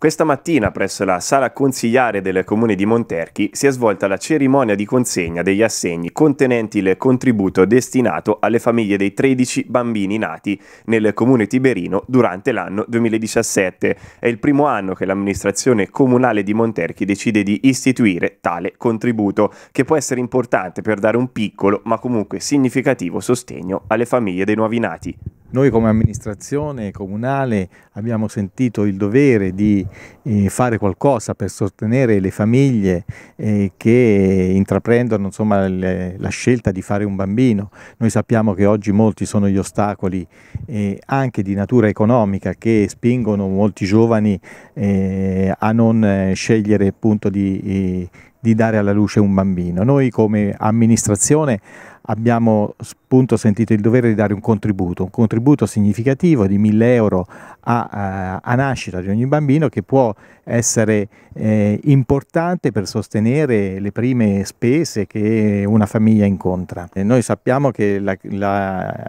Questa mattina presso la sala consigliare del comune di Monterchi si è svolta la cerimonia di consegna degli assegni contenenti il contributo destinato alle famiglie dei 13 bambini nati nel comune tiberino durante l'anno 2017. È il primo anno che l'amministrazione comunale di Monterchi decide di istituire tale contributo, che può essere importante per dare un piccolo ma comunque significativo sostegno alle famiglie dei nuovi nati. Noi come amministrazione comunale abbiamo sentito il dovere di eh, fare qualcosa per sostenere le famiglie eh, che intraprendono insomma, la scelta di fare un bambino. Noi sappiamo che oggi molti sono gli ostacoli eh, anche di natura economica che spingono molti giovani a non scegliere appunto di di dare alla luce un bambino. Noi come amministrazione abbiamo appunto sentito il dovere di dare un contributo, un contributo significativo di 1000 euro a, a, eh, a nascita di ogni bambino che può essere eh, importante per sostenere le prime spese che una famiglia incontra. E noi sappiamo che la, la,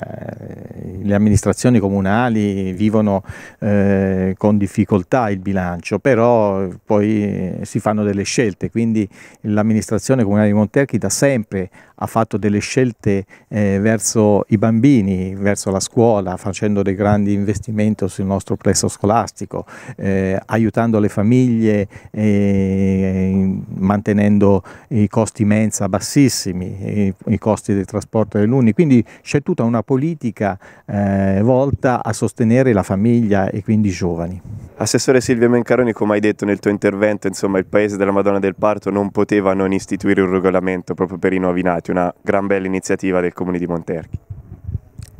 le amministrazioni comunali vivono eh, con difficoltà il bilancio, però poi eh, si fanno delle scelte, quindi l'amministrazione comunale di Monterchi da sempre ha fatto delle scelte eh, verso i bambini, verso la scuola, facendo dei grandi investimenti sul nostro prezzo scolastico, eh, aiutando le famiglie, eh, mantenendo i costi mensa bassissimi, i, i costi del trasporto degli alunni. Quindi c'è tutta una politica eh, volta a sostenere la famiglia e quindi i giovani. Assessore Silvia Mencaroni, come hai detto nel tuo intervento, insomma, il Paese della Madonna del Parto non poteva non istituire un regolamento proprio per i nuovi nati, una gran bella iniziativa del Comune di Monterchi.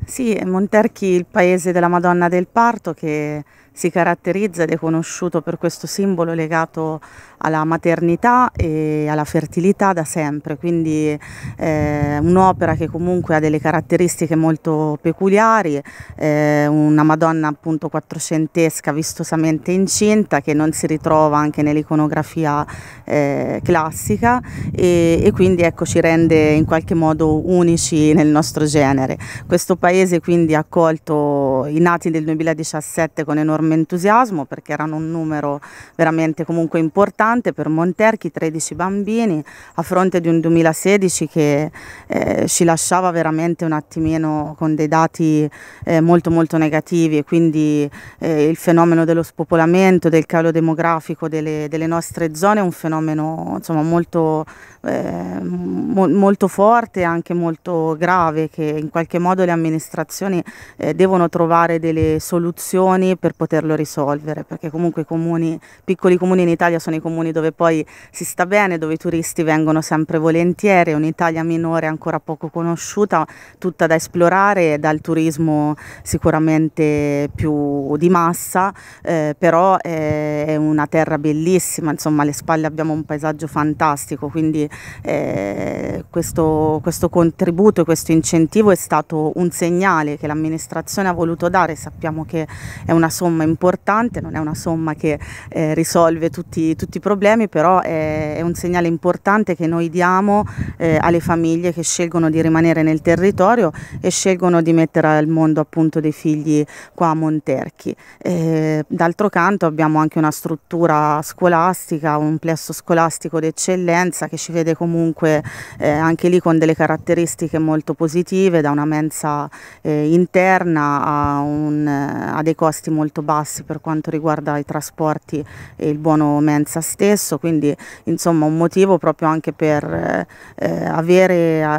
Sì, Monterchi il Paese della Madonna del Parto che si caratterizza ed è conosciuto per questo simbolo legato alla maternità e alla fertilità da sempre, quindi eh, un'opera che comunque ha delle caratteristiche molto peculiari, eh, una Madonna appunto quattrocentesca vistosamente incinta che non si ritrova anche nell'iconografia eh, classica e, e, quindi ecco ci rende in qualche modo unici nel nostro genere. Questo paese quindi ha accolto i nati del 2017 con enorme enorme entusiasmo perché erano un numero veramente comunque importante per Monterchi, 13 bambini a fronte di un 2016 che eh, ci lasciava veramente un attimino con dei dati eh, molto molto negativi e quindi eh, il fenomeno dello spopolamento, del calo demografico delle, delle nostre zone è un fenomeno insomma, molto, eh, mo molto forte e anche molto grave che in qualche modo le amministrazioni eh, devono trovare delle soluzioni per poter poterlo risolvere, perché comunque i comuni, piccoli comuni in Italia sono i comuni dove poi si sta bene, dove i turisti vengono sempre volentieri, è un'Italia minore ancora poco conosciuta, tutta da esplorare dal turismo sicuramente più di massa, eh, però è una terra bellissima, insomma alle spalle abbiamo un paesaggio fantastico, quindi eh, questo, questo contributo e questo incentivo è stato un segnale che l'amministrazione ha voluto dare, sappiamo che è una somma somma importante, non è una somma che eh, risolve tutti, tutti, i problemi, però è, è, un segnale importante che noi diamo eh, alle famiglie che scelgono di rimanere nel territorio e scelgono di mettere al mondo appunto dei figli qua a Monterchi. Eh, d'altro canto abbiamo anche una struttura scolastica, un plesso scolastico d'eccellenza che ci vede comunque eh, anche lì con delle caratteristiche molto positive, da una mensa eh, interna a, un, a dei costi molto bassi bassi per quanto riguarda i trasporti e il buono mensa stesso, quindi insomma un motivo proprio anche per, eh, eh avere,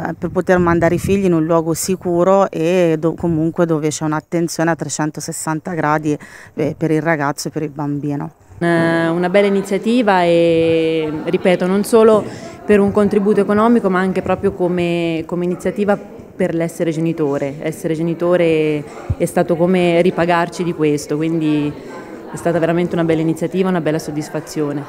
eh, per poter mandare i figli in un luogo sicuro e do, comunque dove c'è un'attenzione a 360 gradi eh, per il ragazzo e per il bambino. Una, bella iniziativa e ripeto non solo per un contributo economico ma anche proprio come, come iniziativa per l'essere genitore. Essere genitore è stato come ripagarci di questo, quindi è stata veramente una bella iniziativa, una bella soddisfazione.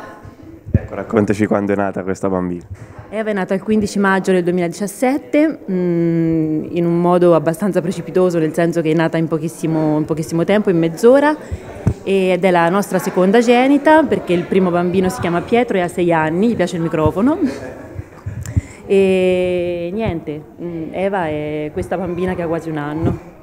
Ecco, raccontaci quando è nata questa bambina. Eva È nata il 15 maggio del 2017, mm, in un modo abbastanza precipitoso, nel senso che è nata in pochissimo, in pochissimo tempo, in mezz'ora, ed è la nostra seconda genita, perché il primo bambino si chiama Pietro e ha sei anni, gli piace il microfono. E niente, mm, Eva è questa bambina che ha quasi un anno.